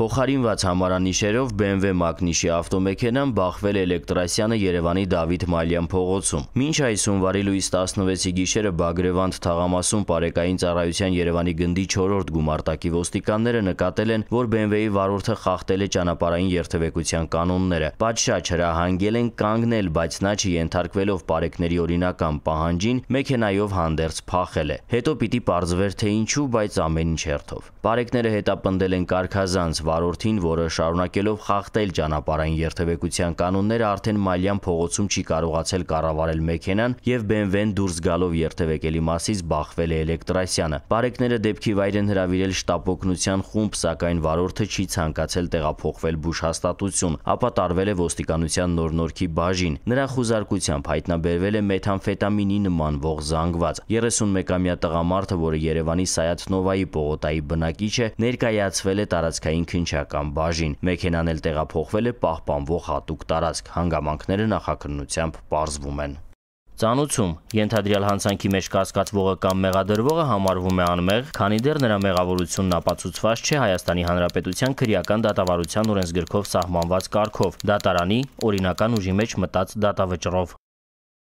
Փոխարինված համարանիշերով BMW մակնիշի ավտոմեքենան բախվել էլեկտրասյանը Երևանի Դավիթ Մալյան փողոցում։ Մինչ այս հունվարի լույս 16-ի գիշերը Բագրևանդ թաղամասում Պարեկային ծառայության Երևանի գնդի 4-րդ գումարտակի ոստիկանները նկատել են, որ BMW-ի վարորդը խախտել է ճանապարհային երթևեկության կանոնները։ Պատշաճ հրահանգել են կանգնել, բայց նա չենթարկվելով Պարեկների օրինական պահանջին, մեքենայով հանդերձ փախել է։ Հետո պիտի պարզվեր թե ինչու, բայց ամեն ինչ հերթով։ Պարեկները հետապնդել են Կարքազանց վարորդին, որը շարունակելով խախտել ճանապարհային երթևեկության կանոնները արդեն Մալյան փողոցում չի կարողացել կառավարել մեքենան եւ BMW-ն դուրս գալով երթևեկելի մասից բախվել է էլեկտրասյանը։ Բարեկները դեպքի վայր են հրավիրել շտապօգնության խումբ, սակայն վարորդը չի ցանկացել տեղափոխվել բուժ հաստատություն, ապա տարվել է ոստիկանության նորնորքի բաժին։ Նրա խուզարկությամբ հայտնաբերվել է մեթամֆետամինի նմանվող զանգված։ 31-ամյա տղամարդը, որը Երևանի Սայաթնովայի պողոտայի բնակիչ է, ներկայացվել է տարածքային քնչական բաժին։ Մեքենան էլ տեղափոխվել է պահպանվող հատուկ տարածք։ Հանգամանքները նախաքննությամբ պարզվում են։ Ծանուցում ենթադրյալ հանցանքի մեջ կասկածվողը կամ մեղադրվողը համարվում է անմեղ, քանի դեռ նրա մեղավորությունն ապացուցված չէ Հայաստանի Հանրապետության քրեական դատավարության օրենսգրքով սահմանված կարգով՝ դատարանի օրինական ուժի մեջ մտած դատավճռով։